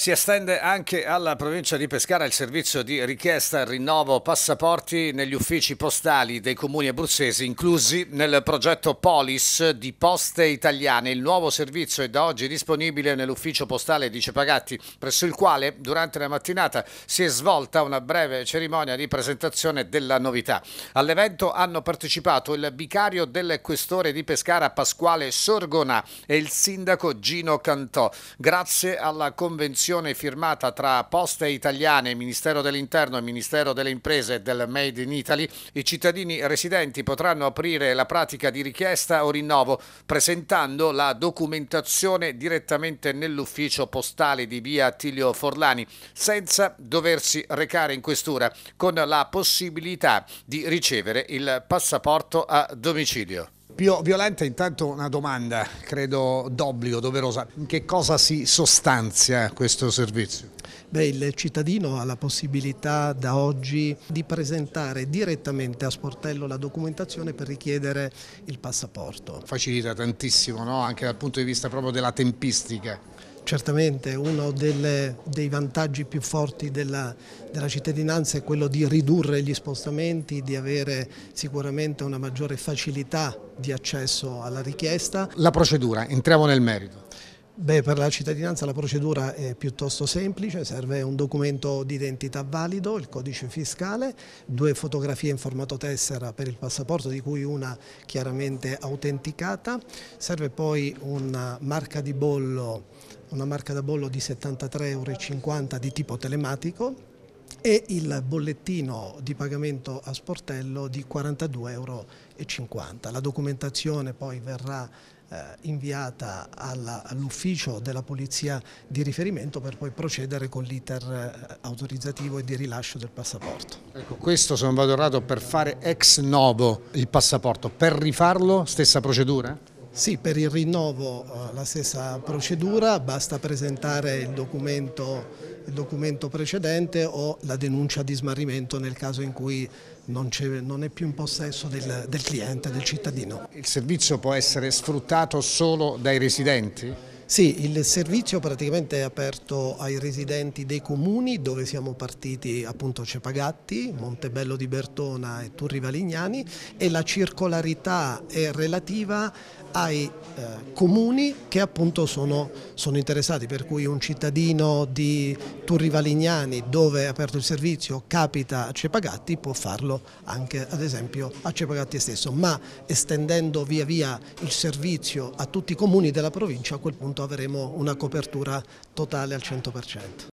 Si estende anche alla provincia di Pescara il servizio di richiesta e rinnovo passaporti negli uffici postali dei comuni abruzzesi inclusi nel progetto Polis di Poste Italiane. Il nuovo servizio è da oggi disponibile nell'ufficio postale di Cepagatti, presso il quale durante la mattinata si è svolta una breve cerimonia di presentazione della novità. All'evento hanno partecipato il vicario del questore di Pescara Pasquale Sorgona e il sindaco Gino Cantò. Grazie alla convenzione convenzione firmata tra Poste Italiane, Ministero dell'Interno e Ministero delle Imprese del Made in Italy, i cittadini residenti potranno aprire la pratica di richiesta o rinnovo presentando la documentazione direttamente nell'ufficio postale di via Attilio Forlani senza doversi recare in questura con la possibilità di ricevere il passaporto a domicilio. Pio Violenta, intanto una domanda, credo d'obbligo, doverosa. In che cosa si sostanzia questo servizio? Beh, il cittadino ha la possibilità da oggi di presentare direttamente a sportello la documentazione per richiedere il passaporto. Facilita tantissimo, no? anche dal punto di vista proprio della tempistica. Certamente uno delle, dei vantaggi più forti della, della, cittadinanza è quello di ridurre gli spostamenti, di avere sicuramente una maggiore facilità di accesso alla richiesta. La procedura, entriamo nel merito. Beh, per la cittadinanza la procedura è piuttosto semplice, serve un documento di identità valido, il codice fiscale, due fotografie in formato tessera per il passaporto di cui una chiaramente autenticata, serve poi una marca di bollo una marca da bollo di 73,50 euro di tipo telematico e il bollettino di pagamento a sportello di 42,50 euro. La documentazione poi verrà eh, inviata all'ufficio della polizia di riferimento per poi procedere con l'iter eh, autorizzativo e di rilascio del passaporto. Ecco, questo sono errato per fare ex novo il passaporto, per rifarlo stessa procedura? Sì, per il rinnovo eh, la stessa procedura, basta presentare il documento documento precedente o la denuncia di smarrimento nel caso in cui non, è, non è più in possesso del, del cliente, del cittadino. Il servizio può essere sfruttato solo dai residenti? Sì, il servizio praticamente è aperto ai residenti dei comuni dove siamo partiti appunto Cepagatti, Montebello di Bertona e Turri Valignani e la circolarità è relativa ai eh, comuni che appunto sono, sono, interessati, per cui un cittadino di Turri Valignani dove è aperto il servizio capita a Cepagatti può farlo anche ad esempio a Cepagatti stesso, ma estendendo via via il servizio a tutti i comuni della provincia a quel punto avremo una copertura totale al 100%.